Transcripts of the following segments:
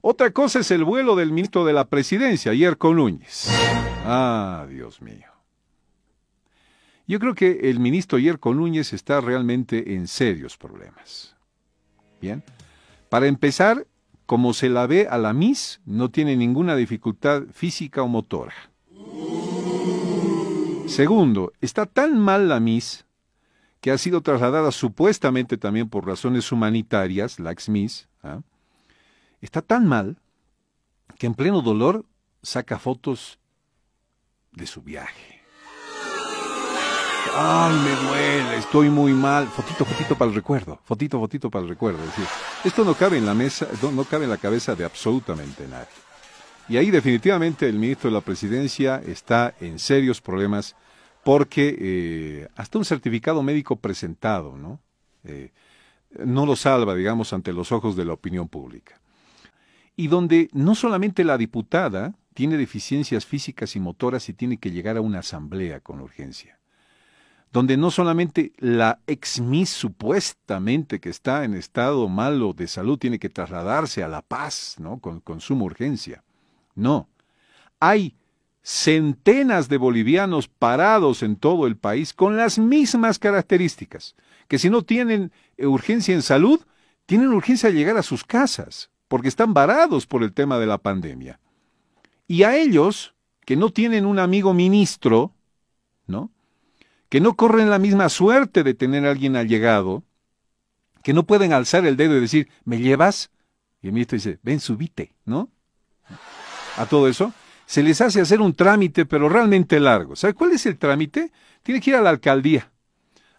Otra cosa es el vuelo del ministro de la presidencia, Yerko Núñez. Ah, Dios mío. Yo creo que el ministro Yerko Núñez está realmente en serios problemas. Bien. Para empezar, como se la ve a la Miss, no tiene ninguna dificultad física o motora. Segundo, está tan mal la Miss que ha sido trasladada supuestamente también por razones humanitarias, la ex Miss, ¿ah? Está tan mal que en pleno dolor saca fotos de su viaje. Ay, me duele, estoy muy mal. Fotito, fotito para el recuerdo. Fotito, fotito para el recuerdo. Es decir, esto no cabe en la mesa, no, cabe en la cabeza de absolutamente nadie. Y ahí definitivamente el ministro de la Presidencia está en serios problemas porque eh, hasta un certificado médico presentado, ¿no? Eh, no lo salva, digamos, ante los ojos de la opinión pública y donde no solamente la diputada tiene deficiencias físicas y motoras y tiene que llegar a una asamblea con urgencia, donde no solamente la ex supuestamente que está en estado malo de salud tiene que trasladarse a La Paz ¿no? con, suma urgencia, no, hay centenas de bolivianos parados en todo el país con las mismas características, que si no tienen eh, urgencia en salud, tienen urgencia de llegar a sus casas porque están varados por el tema de la pandemia. Y a ellos, que no tienen un amigo ministro, ¿no? Que no corren la misma suerte de tener a alguien allegado, que no pueden alzar el dedo y decir, ¿me llevas? Y el ministro dice, ven, subite, ¿no? A todo eso, se les hace hacer un trámite, pero realmente largo. ¿Sabe cuál es el trámite? Tiene que ir a la alcaldía,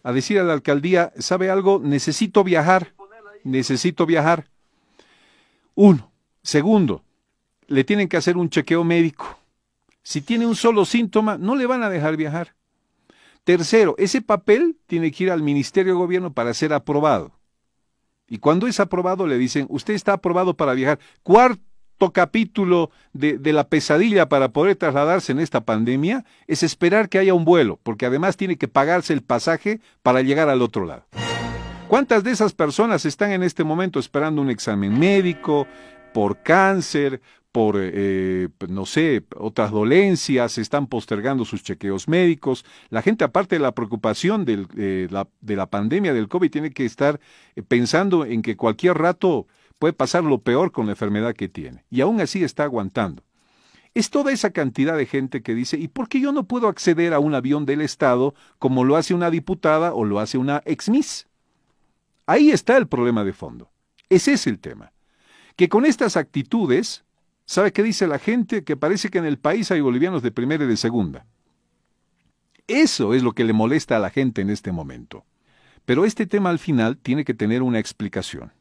a decir a la alcaldía, ¿sabe algo? Necesito viajar, necesito viajar. Uno. Segundo, le tienen que hacer un chequeo médico. Si tiene un solo síntoma, no le van a dejar viajar. Tercero, ese papel tiene que ir al Ministerio de Gobierno para ser aprobado. Y cuando es aprobado le dicen, usted está aprobado para viajar. Cuarto capítulo de, de la pesadilla para poder trasladarse en esta pandemia es esperar que haya un vuelo, porque además tiene que pagarse el pasaje para llegar al otro lado. ¿Cuántas de esas personas están en este momento esperando un examen médico por cáncer, por, eh, no sé, otras dolencias, están postergando sus chequeos médicos. La gente, aparte de la preocupación eh, de la pandemia del COVID, tiene que estar eh, pensando en que cualquier rato puede pasar lo peor con la enfermedad que tiene. Y aún así está aguantando. Es toda esa cantidad de gente que dice, ¿y por qué yo no puedo acceder a un avión del Estado como lo hace una diputada o lo hace una ex-miss? Ahí está el problema de fondo. Ese es el tema. Que con estas actitudes, ¿sabe qué dice la gente? Que parece que en el país hay bolivianos de primera y de segunda. Eso es lo que le molesta a la gente en este momento. Pero este tema al final tiene que tener una explicación.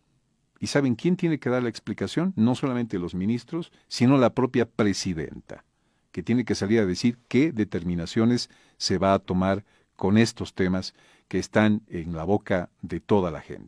¿Y saben quién tiene que dar la explicación? No solamente los ministros, sino la propia presidenta, que tiene que salir a decir qué determinaciones se va a tomar con estos temas que están en la boca de toda la gente.